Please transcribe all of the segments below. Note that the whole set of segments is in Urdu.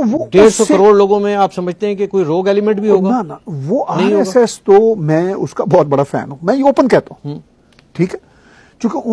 تو وہ ڈیڑھ سو کروڑ لوگوں میں آپ سمجھتے ہیں کہ کوئی روگ ایلیمنٹ بھی ہوگا وہ آر ایس ایس تو میں اس کا بہت بڑا فین ہوں میں یہ اوپن کہتا ہوں ٹھیک ہے چونکہ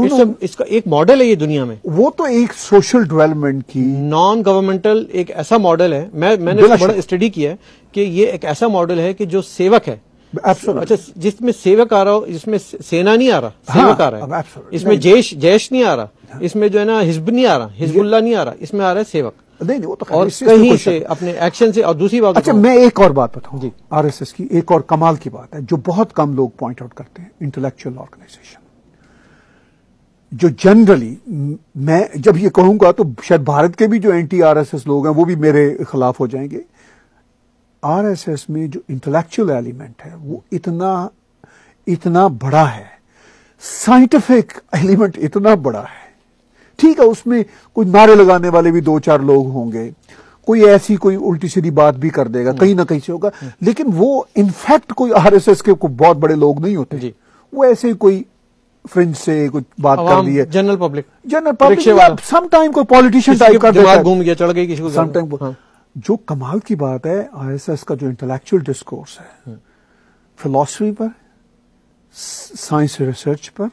اس کا ایک ہے یہ دنیا میں وہ تو ایک سوشل ڈیولپمنٹ کی نان گورنمنٹل ایک ایسا ماڈل ہے میں نے بڑا اسٹڈی کیا ہے کہ یہ ایک ایسا ماڈل ہے کہ جو سیوک ہے اچھا، جس میں سیوک آ رہا ہو جس میں سینا نہیں آ رہا ہاں، سیوک آ رہا ہے اس میں جیش نہیں آ رہا ہاں۔ اس میں جو ہے نا ہزب نہیں آ رہا ہزب اللہ نہیں آ رہا اس میں آ رہا ہے سیوک نہیں نہیں وہ تو اور کہیں سے اپنے ایکشن سے اور دوسری بات اچھا میں ایک اور بات بتاؤں جی آر ایس ایس کی ایک اور کمال کی بات ہے جو بہت کم لوگ پوائنٹ آؤٹ کرتے ہیں انٹلیکچل آرگنائزیشن جو جنرلی میں جب یہ کہوں گا تو شاید بھارت کے بھی جو اینٹی آر ایس ایس لوگ ہیں وہ بھی میرے خلاف ہو جائیں گے آر ایس ایس میں جو انٹلیکچوئل ایلیمنٹ ہے وہ اتنا اتنا بڑا ہے سائنٹیفک ایلیمنٹ اتنا بڑا ہے ٹھیک ہے اس میں کوئی نعرے لگانے والے بھی دو چار لوگ ہوں گے کوئی ایسی کوئی الٹی سیدھی بات بھی کر دے گا کہیں نہ کہیں سے ہوگا لیکن وہ انفیکٹ کوئی آر ایس ایس کے بہت بڑے لوگ نہیں ہوتے جی وہ ایسے کوئی فرنج سے کچھ بات کر ہے general public general public some time کوئی ٹائم جو کمال کی بات ہے آر ایس ایس کا جو انٹلیکچل ڈسکورس ہے فلوسفی ہاں۔ پر سائنس ریسرچ پر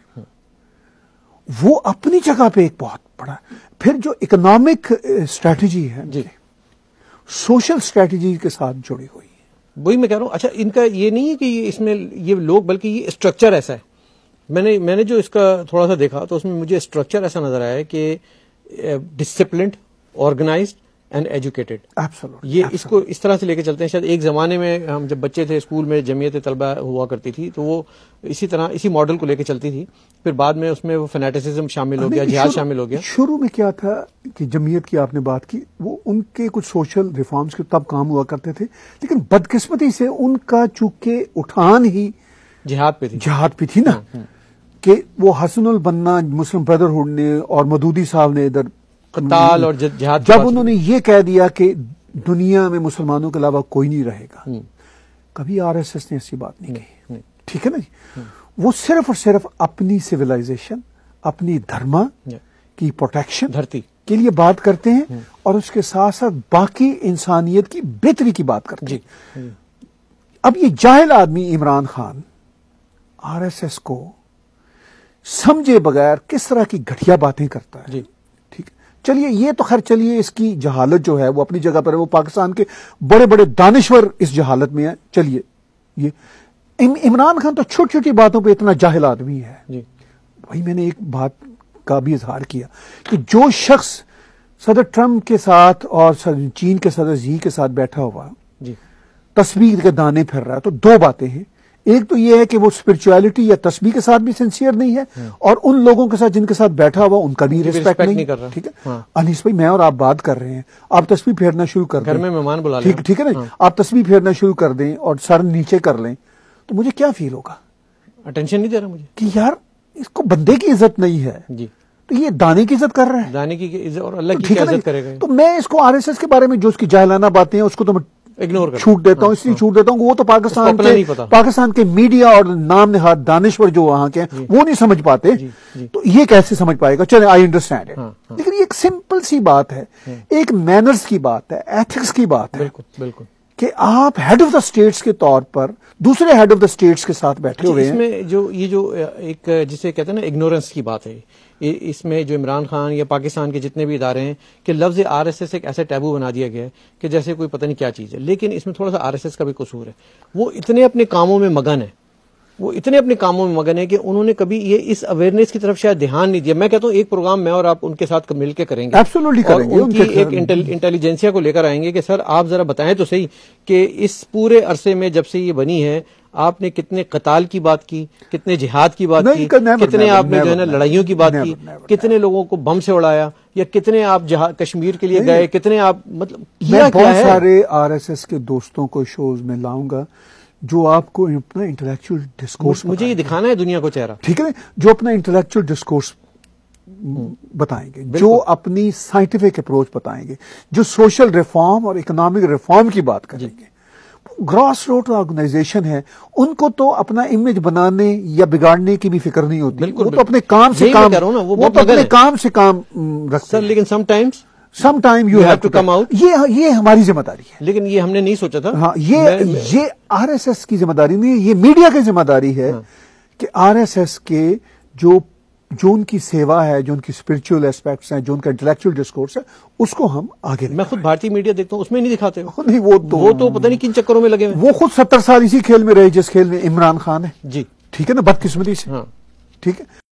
وہ اپنی جگہ پہ ایک بہت پڑا پھر جو اکنامک اسٹریٹجی eh, ہے سوشل اسٹریٹجی کے ساتھ جڑی ہوئی ہے وہی میں کہہ رہا ہوں اچھا ان کا یہ نہیں ہے کہ اس میں یہ لوگ بلکہ یہ اسٹرکچر ایسا ہے میں نے جو اس کا تھوڑا سا دیکھا تو اس میں مجھے اسٹرکچر ایسا نظر آیا کہ disciplined eh, organised and educated یہ اس کو اس طرح سے لے کے چلتے ہیں شاید ایک زمانے میں ہم جب بچے تھے اسکول میں جمعیت طلبہ ہوا کرتی تھی تو وہ اسی طرح اسی ماڈل کو لے کے چلتی تھی پھر بعد میں اس میں وہ فنیٹسزم شامل ہو گیا جہاد شامل ہو گیا شروع میں کیا تھا کہ جمعیت کی آپ نے بات کی وہ ان کے کچھ سوشل ریفارمز کے تب کام ہوا کرتے تھے لیکن بدقسمتی سے ان کا چونکہ اٹھان ہی جہاد پہ تھی جہاد پہ تھی نا ہاں، ہاں۔ کہ وہ حسن البنا مسلم بردرہڈ نے اور مدودی صاحب نے ادھر قتال اور جہاد جب انہوں نے یہ کہہ دیا کہ دنیا میں مسلمانوں کے علاوہ کوئی نہیں رہے گا کبھی آر ایس ایس نے ایسی بات نہیں کہی ٹھیک ہے نا جی وہ صرف اور صرف اپنی سویلائزیشن اپنی دھرما کی پروٹیکشن دھرتی کے لیے بات کرتے ہیں اور اس کے ساتھ ساتھ باقی انسانیت کی بہتری کی بات کرتے جی۔ ہیں اب یہ جاہل آدمی Imran Khan R S S کو سمجھے بغیر کس طرح کی گھٹیا باتیں کرتا ہے جی۔ ٹھیک ہے چلیے یہ تو خیر چلیے اس کی جہالت جو ہے وہ اپنی جگہ پر ہے وہ پاکستان کے بڑے بڑے دانشور اس جہالت میں ہیں چلیے یہ عمران خان تو چھوٹی چھوٹی باتوں پہ اتنا جاہل آدمی ہے جی۔ میں نے ایک بات کا بھی اظہار کیا کہ جو شخص صدر ٹرمپ کے ساتھ اور چین کے صدر زی کے ساتھ بیٹھا ہوا جی۔ تصویر کے دانے پھر رہا ہے تو دو باتیں ہیں ایک تو یہ ہے کہ وہ اسپرچویلٹی یا تسبیح کے ساتھ بھی سنسیئر نہیں ہے ہاں۔ اور ان لوگوں کے ساتھ جن کے ساتھ بیٹھا ہوا ان کا بھی ریسپیکٹ نہیں کر رہا ٹھیک ہے ہاں۔ انیس بھائی میں اور آپ بات کر رہے ہیں آپ تسبیح پھیرنا شروع کر دیں مہمان بلا ٹھیک ٹھیک ہے نا ہاں۔ آپ تسبیح پھیرنا شروع کر دیں اور سر نیچے کر لیں تو مجھے کیا فیل ہوگا اٹینشن نہیں دے رہا مجھے کہ یار اس کو بندے کی عزت نہیں ہے جی تو یہ دانے کی عزت کر رہا ہے دانے کی عزت اور اللہ کی عزت کرے گا تو میں اس کو آر ایس ایس کے بارے میں جو اس کی جاہلانہ باتیں ہیں اس کو تو میں اگنور چھوٹ دیتا ہوں اس لیے ہاں۔ چھوٹ دیتا ہوں کہ وہ تو پاکستان کے پاکستان کے میڈیا اور نام نہاد دانشور جو وہاں کے ہیں جی۔ وہ نہیں سمجھ پاتے جی، جی۔ تو یہ کیسے سمجھ پائے گا چلے آئی انڈرسٹینڈ لیکن یہ ایک سمپل سی بات ہے ہاں۔ ایک مینرز کی بات ہے ایتھکس کی بات ہے بالکل کہ آپ ہیڈ آف دا اسٹیٹس کے طور پر دوسرے ہیڈ آف دا اسٹیٹس کے ساتھ بیٹھے اچھا، ہوئے جو یہ جو ایک جسے کہتے ہیں نا اگنورنس کی بات ہے اس میں جو عمران خان یا پاکستان کے جتنے بھی ادارے ہیں کہ لفظ آر ایس ایس ایک ایسا ٹیبو بنا دیا گیا ہے کہ جیسے کوئی پتہ نہیں کیا چیز ہے لیکن اس میں تھوڑا سا آر ایس ایس کا بھی قصور ہے وہ اتنے اپنے کاموں میں مگن ہے وہ اتنے اپنے کاموں میں مگن ہیں کہ انہوں نے کبھی یہ اس اویئرنیس کی طرف شاید دھیان نہیں دیا میں کہتا ہوں ایک پروگرام میں اور آپ ان کے ساتھ مل کے کریں گے ان کی ایک انٹیلیجنسیا کو لے کر آئیں گے کہ سر آپ ذرا بتائیں تو صحیح کہ اس پورے عرصے میں جب سے یہ بنی ہے آپ نے کتنے قتال کی بات کی کتنے جہاد کی بات کی کتنے آپ نے جو ہے نا لڑائیوں کی بات کی کتنے لوگوں کو بم سے اڑایا یا کتنے آپ کشمیر کے لیے گئے کتنے آپ مطلب جو آپ کو اپنا ڈسکورس مجھے یہ دکھانا ہے ہے دنیا کو چہرہ ٹھیک جو اپنا ڈسکورس بتائیں گے جو اپنی سائنٹیفک اپروچ بتائیں گے جو سوشل ریفارم اور اکنامک ریفارم کی بات کریں جی۔ گے گراس روٹ آرگنائزیشن ہے ان کو تو اپنا امیج بنانے یا بگاڑنے کی بھی فکر نہیں ہوتی اپنے کام سے کام وہ تو اپنے کام سے کام رکھتے ہیں لیکن sometimes some time you have to come out یہ ہماری ذمہ داری ہے لیکن یہ ہم نے نہیں سوچا تھا یہ یہ آر ایس ایس کی ذمہ داری نہیں یہ میڈیا کی ذمہ داری ہے کہ آر ایس ایس کے جو جو ان کی سیوا ہے جو ان کی اسپرچل اسپیکٹس ہیں جو ان کا انٹلیکچل ڈسکورس ہے اس کو ہم آگے میں خود بھارتی میڈیا دیکھتا ہوں اس میں نہیں دکھاتے نہیں نہیں وہ وہ تو تو پتہ کن چکروں میں لگے وہ خود ستر سال اسی کھیل میں رہے جس کھیل میں عمران خان ہے جی ٹھیک ہے نا بدقسمتی سے ہاں. ٹھیک ہے